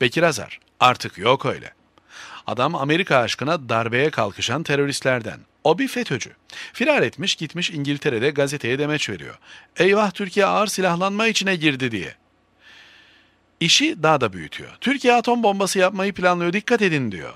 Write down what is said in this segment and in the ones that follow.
Bekir Azar, artık yok öyle. Adam Amerika aşkına darbeye kalkışan teröristlerden. O bir FETÖ'cü. Firar etmiş gitmiş İngiltere'de gazeteye demeç veriyor. Eyvah Türkiye ağır silahlanma içine girdi diye. İşi daha da büyütüyor. Türkiye atom bombası yapmayı planlıyor dikkat edin diyor.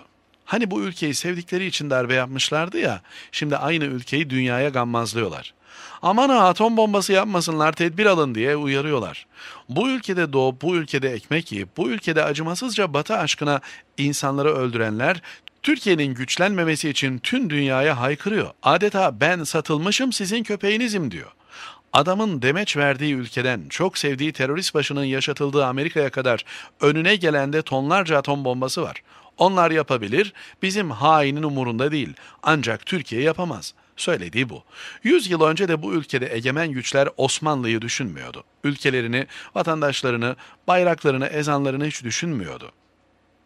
Hani bu ülkeyi sevdikleri için darbe yapmışlardı ya, şimdi aynı ülkeyi dünyaya gammazlıyorlar. Aman ha atom bombası yapmasınlar tedbir alın diye uyarıyorlar. Bu ülkede doğup bu ülkede ekmek yiyip bu ülkede acımasızca batı aşkına insanları öldürenler Türkiye'nin güçlenmemesi için tüm dünyaya haykırıyor. Adeta ben satılmışım sizin köpeğinizim diyor. Adamın demeç verdiği ülkeden çok sevdiği terörist başının yaşatıldığı Amerika'ya kadar önüne gelende tonlarca atom bombası var. Onlar yapabilir, bizim hainin umurunda değil. Ancak Türkiye yapamaz. Söylediği bu. Yüz yıl önce de bu ülkede egemen güçler Osmanlı'yı düşünmüyordu. Ülkelerini, vatandaşlarını, bayraklarını, ezanlarını hiç düşünmüyordu.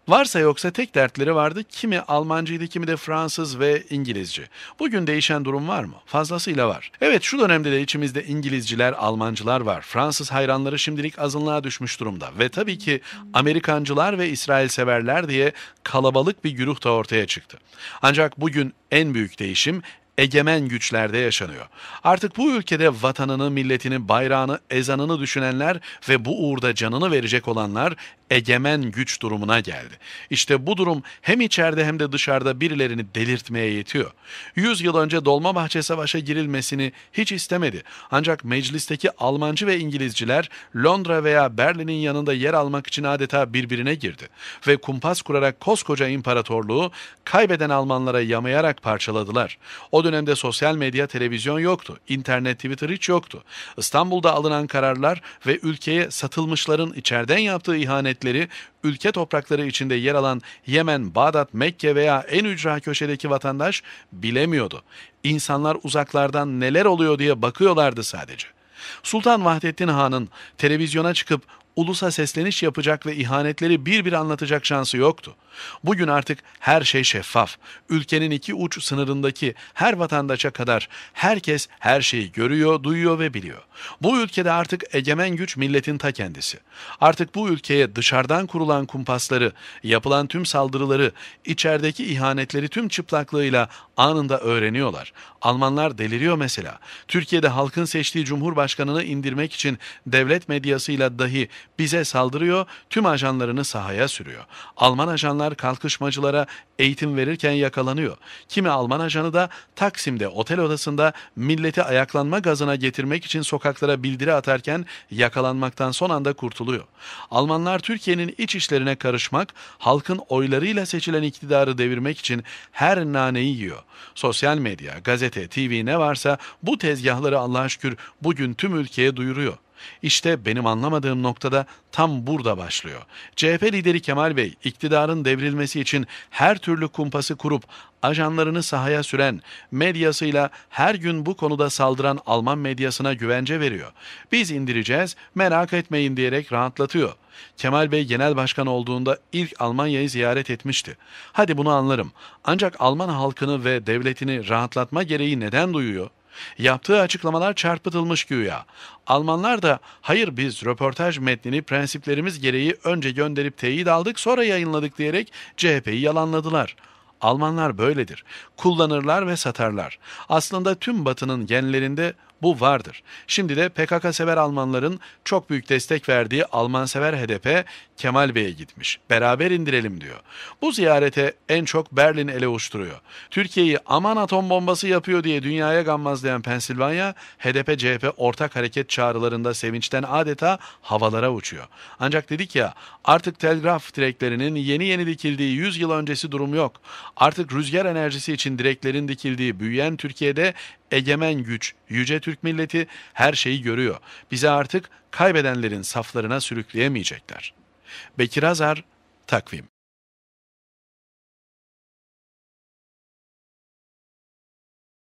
Varsa yoksa tek dertleri vardı. Kimi Almancıydı, kimi de Fransız ve İngilizce. Bugün değişen durum var mı? Fazlasıyla var. Evet şu dönemde de içimizde İngilizciler, Almancılar var. Fransız hayranları şimdilik azınlığa düşmüş durumda. Ve tabii ki Amerikancılar ve İsrail severler diye kalabalık bir güruh da ortaya çıktı. Ancak bugün en büyük değişim egemen güçlerde yaşanıyor. Artık bu ülkede vatanını, milletini, bayrağını, ezanını düşünenler ve bu uğurda canını verecek olanlar egemen güç durumuna geldi. İşte bu durum hem içeride hem de dışarıda birilerini delirtmeye yetiyor. Yüz yıl önce Dolmabahçe Savaş'a girilmesini hiç istemedi. Ancak meclisteki Almancı ve İngilizciler Londra veya Berlin'in yanında yer almak için adeta birbirine girdi. Ve kumpas kurarak koskoca imparatorluğu kaybeden Almanlara yamayarak parçaladılar. O dönemde sosyal medya, televizyon yoktu. İnternet, Twitter hiç yoktu. İstanbul'da alınan kararlar ve ülkeye satılmışların içeriden yaptığı ihanet devletleri ülke toprakları içinde yer alan Yemen, Bağdat, Mekke veya en ücra köşedeki vatandaş bilemiyordu. İnsanlar uzaklardan neler oluyor diye bakıyorlardı sadece. Sultan Vahdettin Han'ın televizyona çıkıp ulusa sesleniş yapacak ve ihanetleri bir bir anlatacak şansı yoktu. Bugün artık her şey şeffaf. Ülkenin iki uç sınırındaki her vatandaşa kadar herkes her şeyi görüyor, duyuyor ve biliyor. Bu ülkede artık egemen güç milletin ta kendisi. Artık bu ülkeye dışarıdan kurulan kumpasları, yapılan tüm saldırıları, içerideki ihanetleri tüm çıplaklığıyla anında öğreniyorlar. Almanlar deliriyor mesela. Türkiye'de halkın seçtiği cumhurbaşkanını indirmek için devlet medyasıyla dahi bize saldırıyor, tüm ajanlarını sahaya sürüyor. Alman ajanlar kalkışmacılara eğitim verirken yakalanıyor. Kimi Alman ajanı da Taksim'de otel odasında milleti ayaklanma gazına getirmek için sokaklara bildiri atarken yakalanmaktan son anda kurtuluyor. Almanlar Türkiye'nin iç işlerine karışmak, halkın oylarıyla seçilen iktidarı devirmek için her naneyi yiyor. Sosyal medya, gazete, TV ne varsa bu tezgahları Allah'a şükür bugün tüm ülkeye duyuruyor. İşte benim anlamadığım noktada tam burada başlıyor. CHP lideri Kemal Bey iktidarın devrilmesi için her türlü kumpası kurup ajanlarını sahaya süren, medyasıyla her gün bu konuda saldıran Alman medyasına güvence veriyor. Biz indireceğiz, merak etmeyin diyerek rahatlatıyor. Kemal Bey genel başkan olduğunda ilk Almanya'yı ziyaret etmişti. Hadi bunu anlarım. Ancak Alman halkını ve devletini rahatlatma gereği neden duyuyor? Yaptığı açıklamalar çarpıtılmış güya. Almanlar da hayır biz röportaj metnini prensiplerimiz gereği önce gönderip teyit aldık sonra yayınladık diyerek CHP'yi yalanladılar. Almanlar böyledir. Kullanırlar ve satarlar. Aslında tüm batının genlerinde bu vardır. Şimdi de PKK sever Almanların çok büyük destek verdiği Alman sever HDP Kemal Bey'e gitmiş. Beraber indirelim diyor. Bu ziyarete en çok Berlin ele uçturuyor. Türkiye'yi aman atom bombası yapıyor diye dünyaya gammazlayan Pensilvanya, HDP-CHP ortak hareket çağrılarında sevinçten adeta havalara uçuyor. Ancak dedik ya artık telgraf direklerinin yeni yeni dikildiği 100 yıl öncesi durum yok. Artık rüzgar enerjisi için direklerin dikildiği büyüyen Türkiye'de egemen güç, yüce Türk milleti her şeyi görüyor. Bizi artık kaybedenlerin saflarına sürükleyemeyecekler. Bekir Azar, Takvim